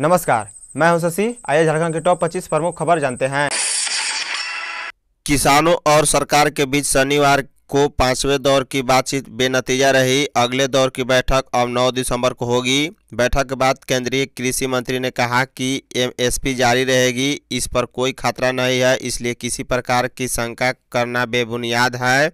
नमस्कार मैं हूं शशि आइए झारखंड के टॉप 25 प्रमुख खबर जानते हैं किसानों और सरकार के बीच शनिवार को पांचवें दौर की बातचीत बेनतीजा रही अगले दौर की बैठक अब 9 दिसंबर को होगी बैठक के बाद केंद्रीय कृषि मंत्री ने कहा कि एमएसपी जारी रहेगी इस पर कोई खतरा नहीं है इसलिए किसी प्रकार की शंका करना बेबुनियाद है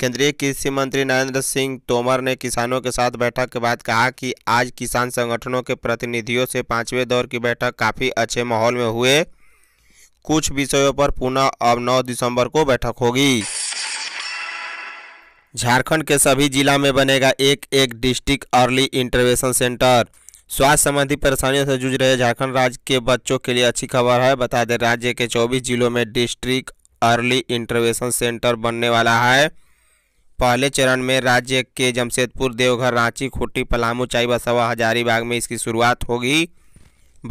केंद्रीय कृषि मंत्री नरेंद्र सिंह तोमर ने किसानों के साथ बैठक के बाद कहा कि आज किसान संगठनों के प्रतिनिधियों से पाँचवें दौर की बैठक काफ़ी अच्छे माहौल में हुए कुछ विषयों पर पुनः अब 9 दिसंबर को बैठक होगी झारखंड के सभी जिला में बनेगा एक एक डिस्ट्रिक्ट अर्ली इंटरवेंशन सेंटर स्वास्थ्य संबंधी परेशानियों से जूझ रहे झारखंड राज्य के बच्चों के लिए अच्छी खबर है बता दें राज्य के 24 जिलों में डिस्ट्रिक्ट अर्ली इंटरवेंशन सेंटर बनने वाला है पहले चरण में राज्य के जमशेदपुर देवघर रांची खुट्टी पलामू चाई बसवा हजारीबाग में इसकी शुरुआत होगी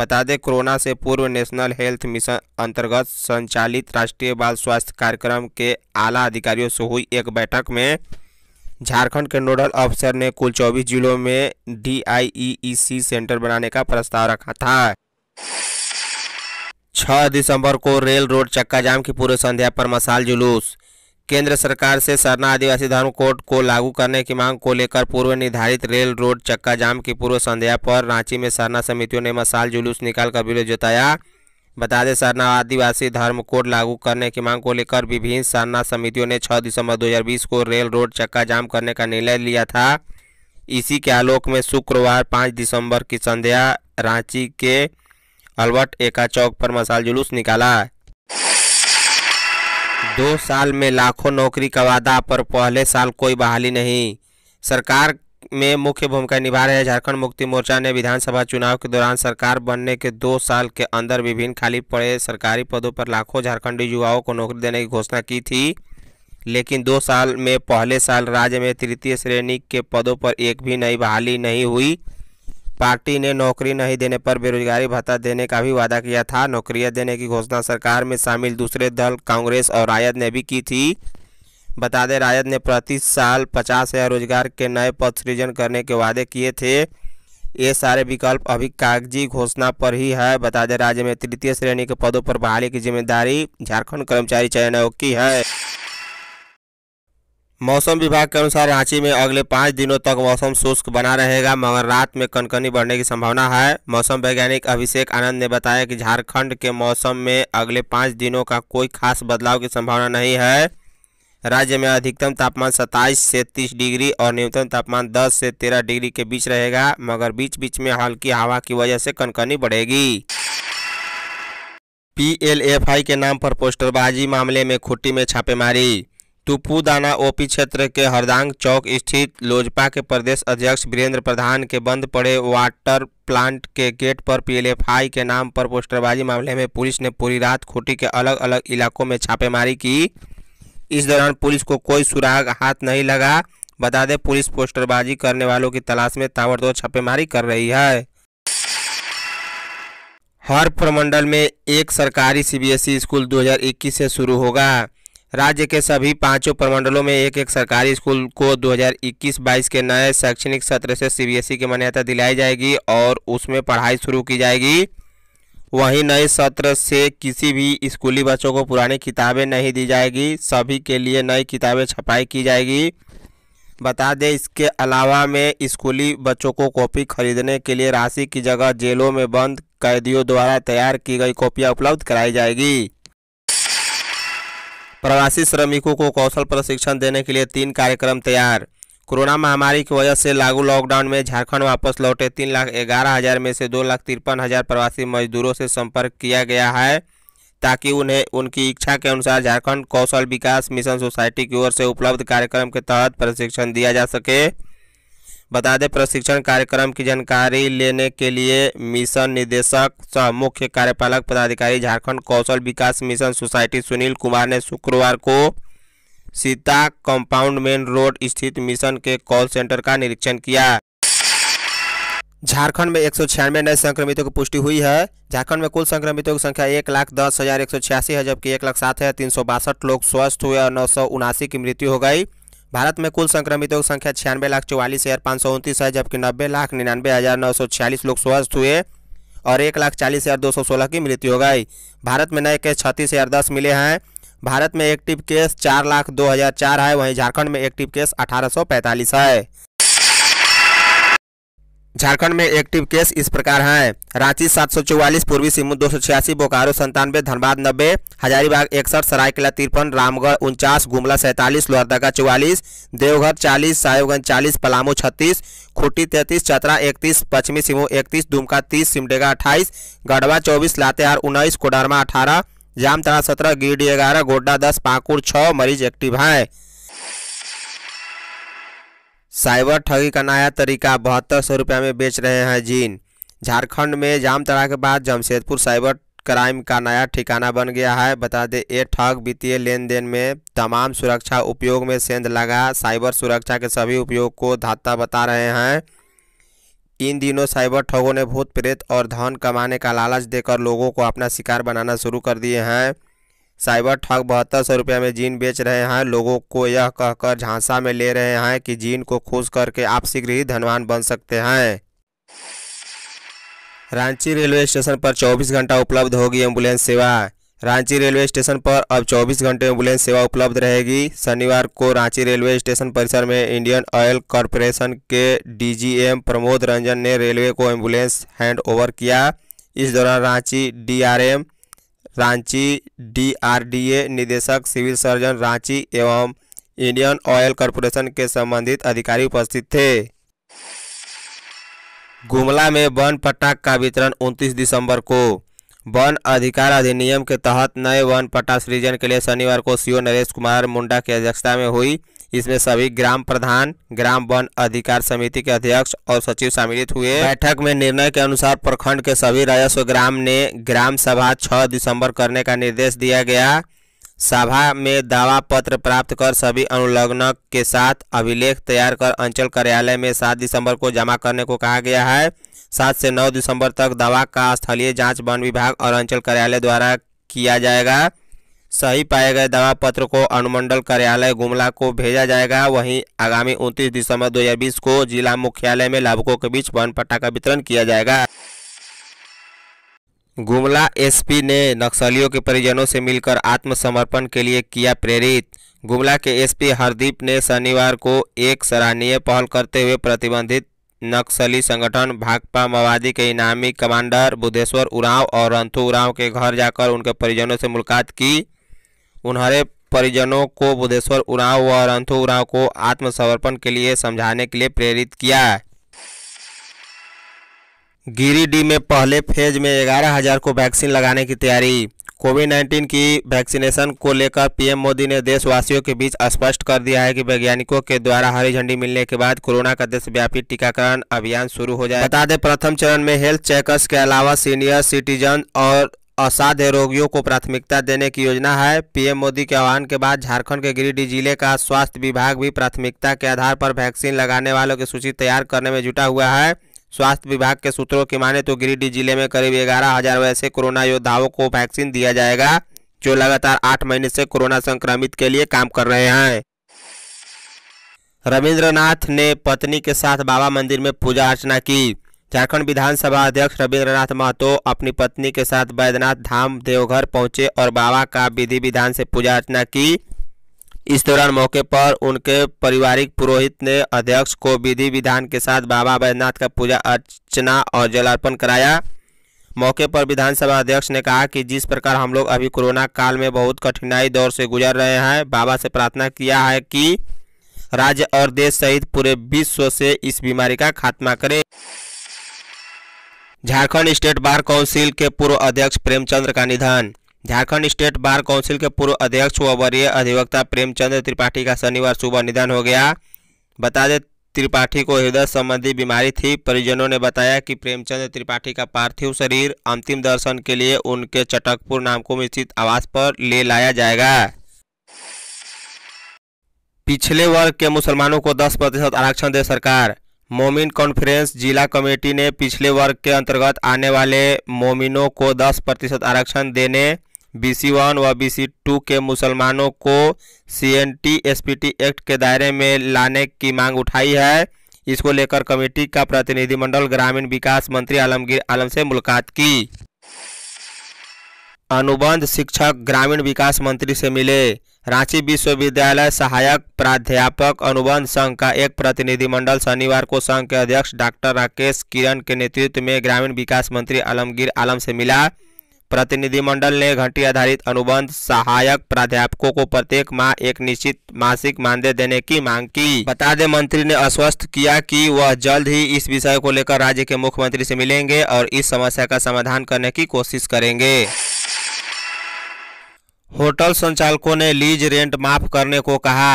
बता दें कोरोना से पूर्व नेशनल हेल्थ मिशन अंतर्गत संचालित राष्ट्रीय बाल स्वास्थ्य कार्यक्रम के आला अधिकारियों से हुई एक बैठक में झारखंड के नोडल अफसर ने कुल 24 जिलों में डी e e सेंटर बनाने का प्रस्ताव रखा था 6 दिसंबर को रेल रोड चक्का जाम की पूर्व संध्या पर मसाल जुलूस केंद्र सरकार से सरना आदिवासी धर्म कोड को लागू करने की मांग को लेकर पूर्व निर्धारित रेल रोड चक्का जाम की पूर्व संध्या पर रांची में सरना समितियों ने मसाल जुलूस निकाल कर विरोध जताया बता दें सरना आदिवासी धर्म कोड लागू करने की मांग को लेकर विभिन्न सरना समितियों ने 6 दिसंबर 2020 को रेल रोड चक्का जाम करने का निर्णय लिया था इसी के आलोक में शुक्रवार 5 दिसंबर की संध्या रांची के अल्बर्ट एका चौक पर मसाल जुलूस निकाला दो साल में लाखों नौकरी का वादा पर पहले साल कोई बहाली नहीं सरकार में मुख्य भूमिका निभा रहे झारखंड मुक्ति मोर्चा ने विधानसभा चुनाव के दौरान सरकार बनने के दो साल के अंदर विभिन्न खाली पड़े सरकारी पदों पर लाखों झारखंडी युवाओं को नौकरी देने की घोषणा की थी लेकिन दो साल में पहले साल राज्य में तृतीय श्रेणी के पदों पर एक भी नई बहाली नहीं हुई पार्टी ने नौकरी नहीं देने पर बेरोजगारी भत्ता देने का भी वादा किया था नौकरियां देने की घोषणा सरकार में शामिल दूसरे दल कांग्रेस और रायद ने भी की थी बता दें रायद ने प्रति साल पचास हज़ार रोजगार के नए पद सृजन करने के वादे किए थे ये सारे विकल्प अभी कागजी घोषणा पर ही है बता दें राज्य में तृतीय श्रेणी के पदों पर बहाली की जिम्मेदारी झारखंड कर्मचारी चयन आयोग की है मौसम विभाग के अनुसार रांची में अगले पाँच दिनों तक मौसम शुष्क बना रहेगा मगर रात में कनकनी बढ़ने की संभावना है मौसम वैज्ञानिक अभिषेक आनंद ने बताया कि झारखंड के मौसम में अगले पाँच दिनों का कोई खास बदलाव की संभावना नहीं है राज्य में अधिकतम तापमान 27 से 30 डिग्री और न्यूनतम तापमान 10 से 13 डिग्री के बीच रहेगा मगर बीच बीच में हल्की हवा की वजह से कनकनी बढ़ेगी पी के नाम पर पोस्टरबाजी मामले में खुट्टी में छापेमारी तुपुदाना ओपी क्षेत्र के हरदांग चौक स्थित लोजपा के प्रदेश अध्यक्ष वीरेंद्र प्रधान के बंद पड़े वाटर प्लांट के गेट पर पीएलएफआई के नाम पर पोस्टरबाजी मामले में पुलिस ने पूरी रात खूंटी के अलग अलग इलाकों में छापेमारी की इस दौरान पुलिस को कोई सुराग हाथ नहीं लगा बता दें पुलिस पोस्टरबाजी करने वालों की तलाश में ताबड़तोड़ छापेमारी कर रही है हर प्रमंडल में एक सरकारी सीबीएसई स्कूल 2021 से शुरू होगा राज्य के सभी पांचों प्रमंडलों में एक एक सरकारी स्कूल को 2021-22 के नए शैक्षणिक सत्र से सीबीएसई की मान्यता दिलाई जाएगी और उसमें पढ़ाई शुरू की जाएगी वहीं नए सत्र से किसी भी स्कूली बच्चों को पुरानी किताबें नहीं दी जाएगी सभी के लिए नई किताबें छपाई की जाएगी बता दें इसके अलावा में स्कूली बच्चों को कॉपी खरीदने के लिए राशि की जगह जेलों में बंद कैदियों द्वारा तैयार की गई कॉपियाँ उपलब्ध कराई जाएगी प्रवासी श्रमिकों को कौशल प्रशिक्षण देने के लिए तीन कार्यक्रम तैयार कोरोना महामारी की वजह से लागू लॉकडाउन में झारखंड वापस लौटे तीन लाख ग्यारह हज़ार में से दो लाख तिरपन हज़ार प्रवासी मजदूरों से संपर्क किया गया है ताकि उन्हें उनकी इच्छा के अनुसार झारखंड कौशल विकास मिशन सोसाइटी की ओर से उपलब्ध कार्यक्रम के तहत प्रशिक्षण दिया जा सके बता दें प्रशिक्षण कार्यक्रम की जानकारी लेने के लिए मिशन निदेशक सह मुख्य कार्यपालक पदाधिकारी झारखंड कौशल विकास मिशन सोसाइटी सुनील कुमार ने शुक्रवार को सीता कंपाउंड मेन रोड स्थित मिशन के कॉल सेंटर का निरीक्षण किया झारखंड में एक नए संक्रमितों की पुष्टि हुई है झारखंड में कुल संक्रमितों की संख्या एक लाख दस हज़ार एक सौ छियासी है जबकि एक लाख सात हज़ार तीन सौ बासठ लोग स्वस्थ हुए और नौ सौ उनासी की मृत्यु हो गई भारत में कुल संक्रमितों की संख्या छियानवे लाख चौवालीस हज़ार पाँच सौ उनतीस है जबकि नब्बे लाख निन्यानवे हज़ार नौ सौ छियालीस लोग स्वस्थ हुए और एक लाख चालीस हज़ार दो सौ सोलह की मृत्यु हो गई भारत में नए केस छत्तीस हज़ार दस मिले हैं भारत में एक्टिव केस चार लाख दो हज़ार चार है वहीं झारखंड में एक्टिव केस अठारह सौ पैंतालीस है झारखंड में एक्टिव केस इस प्रकार हैं रांची 744 पूर्वी सिंहभूम दो बोकारो संतानवे धनबाद नब्बे हजारीबाग इकसठ सरायकला तिरपन रामगढ़ उनचास गुमला सैंतालीस लोहरदगा चौवालीस देवघर 40 साहेबगंज 40 पलामू 36 खुट्टी 33 चतरा 31 पश्चिमी सिंहभूम 31 दुमका 30 सिमडेगा 28 गढ़वा 24 लातेहार 19 कोडरमा अठारह जामतरा सत्रह गिरडी ग्यारह गोड्डा दस पाकुड़ छः मरीज एक्टिव हैं साइबर ठगी का नया तरीका बहत्तर सौ रुपये में बेच रहे हैं जीन झारखंड में जामतड़ा के बाद जमशेदपुर साइबर क्राइम का नया ठिकाना बन गया है बता दें ये ठग वित्तीय लेन देन में तमाम सुरक्षा उपयोग में सेंध लगा साइबर सुरक्षा के सभी उपयोग को धाता बता रहे हैं इन दिनों साइबर ठगों ने भूत प्रेत और धन कमाने का लालच देकर लोगों को अपना शिकार बनाना शुरू कर दिए हैं साइबर ठग बहत्तर सौ रुपये में जीन बेच रहे हैं लोगों को यह कहकर झांसा में ले रहे हैं कि जीन को खुश करके आप शीघ्र ही धनवान बन सकते हैं रांची रेलवे स्टेशन पर 24 घंटा उपलब्ध होगी एम्बुलेंस सेवा रांची रेलवे स्टेशन पर अब 24 घंटे एम्बुलेंस सेवा उपलब्ध रहेगी शनिवार को रांची रेलवे स्टेशन परिसर में इंडियन ऑयल कॉरपोरेशन के डीजीएम प्रमोद रंजन ने रेलवे को एम्बुलेंस हैंड ओवर किया इस दौरान रांची डीआरएम रांची डीआरडीए निदेशक सिविल सर्जन रांची एवं इंडियन ऑयल कॉरपोरेशन के संबंधित अधिकारी उपस्थित थे गुमला में वन पट्टा का वितरण 29 दिसंबर को वन अधिकार अधिनियम के तहत नए वन पट्टा सृजन के लिए शनिवार को सीओ नरेश कुमार मुंडा की अध्यक्षता में हुई इसमें सभी ग्राम प्रधान ग्राम वन अधिकार समिति के अध्यक्ष और सचिव सम्मिलित हुए बैठक में निर्णय के अनुसार प्रखंड के सभी राजस्व ग्राम ने ग्राम सभा छह दिसंबर करने का निर्देश दिया गया सभा में दावा पत्र प्राप्त कर सभी अनुलग्नक के साथ अभिलेख तैयार कर अंचल कार्यालय में सात दिसंबर को जमा करने को कहा गया है सात से नौ दिसंबर तक दवा का स्थलीय जांच वन विभाग और अंचल कार्यालय द्वारा किया जाएगा सही पाए गए दावा पत्र को अनुमंडल कार्यालय गुमला को भेजा जाएगा वहीं आगामी 29 दिसंबर 2020 को जिला मुख्यालय में लाभुकों के बीच वन पट्टा का वितरण किया जाएगा गुमला एसपी ने नक्सलियों के परिजनों से मिलकर आत्मसमर्पण के लिए किया प्रेरित गुमला के एसपी हरदीप ने शनिवार को एक सराहनीय पहल करते हुए प्रतिबंधित नक्सली संगठन भाकपा माओवादी के इनामी कमांडर बुद्धेश्वर उरांव और रंथु उरांव के घर जाकर उनके परिजनों से मुलाकात की उन्हारे परिजनों को बुधेश्वर उराव व रंथु उराव को आत्मसमर्पण के लिए समझाने के लिए प्रेरित किया गिरिडीह में पहले फेज में ग्यारह हजार को वैक्सीन लगाने की तैयारी कोविड 19 की वैक्सीनेशन को लेकर पीएम मोदी ने देशवासियों के बीच स्पष्ट कर दिया है कि वैज्ञानिकों के द्वारा हरी झंडी मिलने के बाद कोरोना का देशव्यापी टीकाकरण अभियान शुरू हो जाए बता दें प्रथम चरण में हेल्थ चेकर्स के अलावा सीनियर सिटीजन और असाध्य रोगियों को प्राथमिकता देने की योजना है पीएम मोदी के आह्वान के बाद झारखंड के गिरिडीह जिले का स्वास्थ्य विभाग भी प्राथमिकता के आधार पर वैक्सीन लगाने वालों की सूची तैयार करने में जुटा हुआ है स्वास्थ्य विभाग के सूत्रों की माने तो गिरिडीह जिले में करीब ग्यारह हजार वैसे कोरोना योद्धाओं को वैक्सीन दिया जाएगा जो लगातार आठ महीने से कोरोना संक्रमित के लिए काम कर रहे हैं रविंद्रनाथ ने पत्नी के साथ बाबा मंदिर में पूजा अर्चना की झारखंड विधानसभा अध्यक्ष रविन्द्रनाथ महतो अपनी पत्नी के साथ बैद्यनाथ धाम देवघर पहुंचे और बाबा का विधि विधान से पूजा अर्चना की इस दौरान मौके पर उनके पारिवारिक पुरोहित ने अध्यक्ष को विधि विधान के साथ बाबा बैद्यनाथ का पूजा अर्चना और जलार्पण कराया मौके पर विधानसभा अध्यक्ष ने कहा कि जिस प्रकार हम लोग अभी कोरोना काल में बहुत कठिनाई दौर से गुजर रहे हैं बाबा से प्रार्थना किया है कि राज्य और देश सहित पूरे विश्व से इस बीमारी का खात्मा करें झारखंड स्टेट बार काउंसिल के पूर्व अध्यक्ष प्रेमचंद्र का निधन झारखंड स्टेट बार काउंसिल के पूर्व अध्यक्ष व वरीय अधिवक्ता प्रेमचंद्र त्रिपाठी का शनिवार सुबह निधन हो गया बता दें त्रिपाठी को हृदय संबंधी बीमारी थी परिजनों ने बताया कि प्रेमचंद्र त्रिपाठी का पार्थिव शरीर अंतिम दर्शन के लिए उनके चटकपुर नामकुम स्थित आवास पर ले लाया जाएगा पिछले वर्ग के मुसलमानों को 10 प्रतिशत आरक्षण दे सरकार मोमिन कॉन्फ्रेंस जिला कमेटी ने पिछले वर्ग के अंतर्गत आने वाले मोमिनों को 10 प्रतिशत आरक्षण देने बी सी वन व बी सी टू के मुसलमानों को C N T S P T act के दायरे में लाने की मांग उठाई है इसको लेकर कमेटी का प्रतिनिधिमंडल ग्रामीण विकास मंत्री आलमगीर आलम से मुलाकात की अनुबंध शिक्षक ग्रामीण विकास मंत्री से मिले रांची विश्वविद्यालय सहायक प्राध्यापक अनुबंध संघ का एक प्रतिनिधिमंडल शनिवार को संघ के अध्यक्ष डॉक्टर राकेश किरण के नेतृत्व में ग्रामीण विकास मंत्री आलमगीर आलम से मिला प्रतिनिधिमंडल ने घंटी आधारित अनुबंध सहायक प्राध्यापकों को प्रत्येक माह एक निश्चित मासिक मानदेय देने की मांग की बता दें मंत्री ने आश्वस्त किया कि वह जल्द ही इस विषय को लेकर राज्य के मुख्यमंत्री से मिलेंगे और इस समस्या का समाधान करने की कोशिश करेंगे होटल संचालकों ने लीज रेंट माफ करने को कहा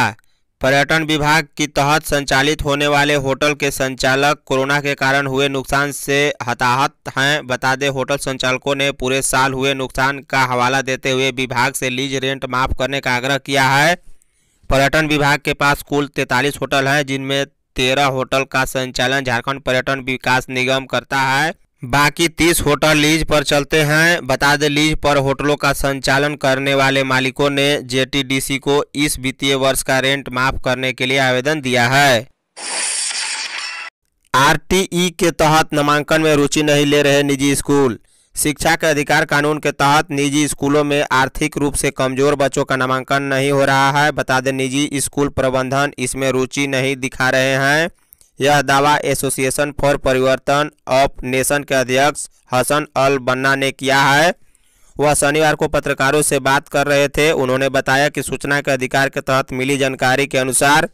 पर्यटन विभाग की तहत संचालित होने वाले होटल के संचालक कोरोना के कारण हुए नुकसान से हताहत हैं बता दें होटल संचालकों ने पूरे साल हुए नुकसान का हवाला देते हुए विभाग से लीज रेंट माफ करने का आग्रह किया है पर्यटन विभाग के पास कुल तैंतालीस होटल हैं जिनमें तेरह होटल का संचालन झारखंड पर्यटन विकास निगम करता है बाकी तीस होटल लीज पर चलते हैं बता दें लीज पर होटलों का संचालन करने वाले मालिकों ने जेटीडीसी को इस वित्तीय वर्ष का रेंट माफ करने के लिए आवेदन दिया है आरटीई के तहत नामांकन में रुचि नहीं ले रहे निजी स्कूल शिक्षा के अधिकार कानून के तहत निजी स्कूलों में आर्थिक रूप से कमजोर बच्चों का नामांकन नहीं हो रहा है बता दें निजी स्कूल प्रबंधन इसमें रुचि नहीं दिखा रहे हैं यह दावा association for Parivartan of nation के अध्यक्ष हसन अल बन्ना ने किया है वह शनिवार को पत्रकारों से बात कर रहे थे उन्होंने बताया कि सूचना के अधिकार के तहत मिली जानकारी के अनुसार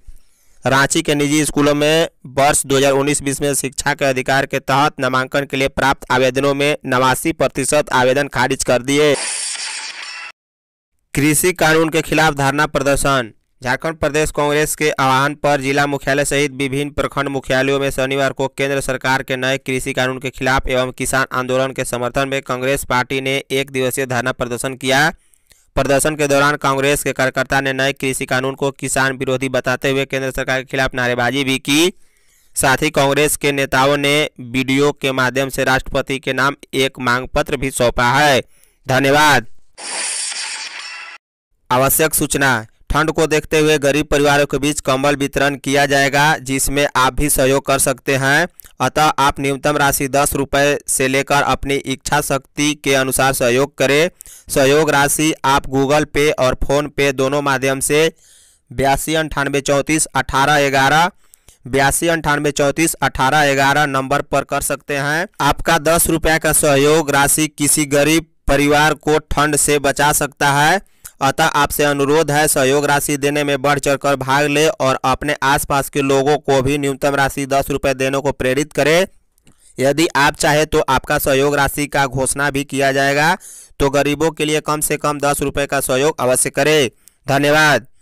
रांची के निजी स्कूलों में वर्ष 2019-20 में शिक्षा के अधिकार के तहत नामांकन के लिए प्राप्त आवेदनों में नवासी प्रतिशत आवेदन खारिज कर दिए कृषि कानून के खिलाफ धरना प्रदर्शन झारखंड प्रदेश कांग्रेस के आह्वान पर जिला मुख्यालय सहित विभिन्न प्रखंड मुख्यालयों में शनिवार को केंद्र सरकार के नए कृषि कानून के खिलाफ एवं किसान आंदोलन के समर्थन में कांग्रेस पार्टी ने एक दिवसीय धरना प्रदर्शन किया प्रदर्शन के दौरान कांग्रेस के कार्यकर्ता ने नए कृषि कानून को किसान विरोधी बताते हुए केंद्र सरकार के खिलाफ नारेबाजी भी की साथ ही कांग्रेस के नेताओं ने वीडियो के माध्यम से राष्ट्रपति के नाम एक मांग पत्र भी सौंपा है धन्यवाद आवश्यक सूचना फंड को देखते हुए गरीब परिवारों के बीच कंबल वितरण किया जाएगा जिसमें आप भी सहयोग कर सकते हैं अतः आप न्यूनतम राशि दस रुपये से लेकर अपनी इच्छा शक्ति के अनुसार सहयोग करें सहयोग राशि आप गूगल पे और फोन पे दोनों माध्यम से बयासी अंठानवे चौंतीस अठारह ग्यारह बयासी अंठानवे चौंतीस अठारह ग्यारह नंबर पर कर सकते हैं आपका दस रुपये का सहयोग राशि किसी गरीब परिवार को ठंड से बचा सकता है अतः आपसे अनुरोध है सहयोग राशि देने में बढ़ चढ़ कर भाग ले और अपने आसपास के लोगों को भी न्यूनतम राशि दस रुपये देने को प्रेरित करें यदि आप चाहे तो आपका सहयोग राशि का घोषणा भी किया जाएगा तो गरीबों के लिए कम से कम दस रुपये का सहयोग अवश्य करें धन्यवाद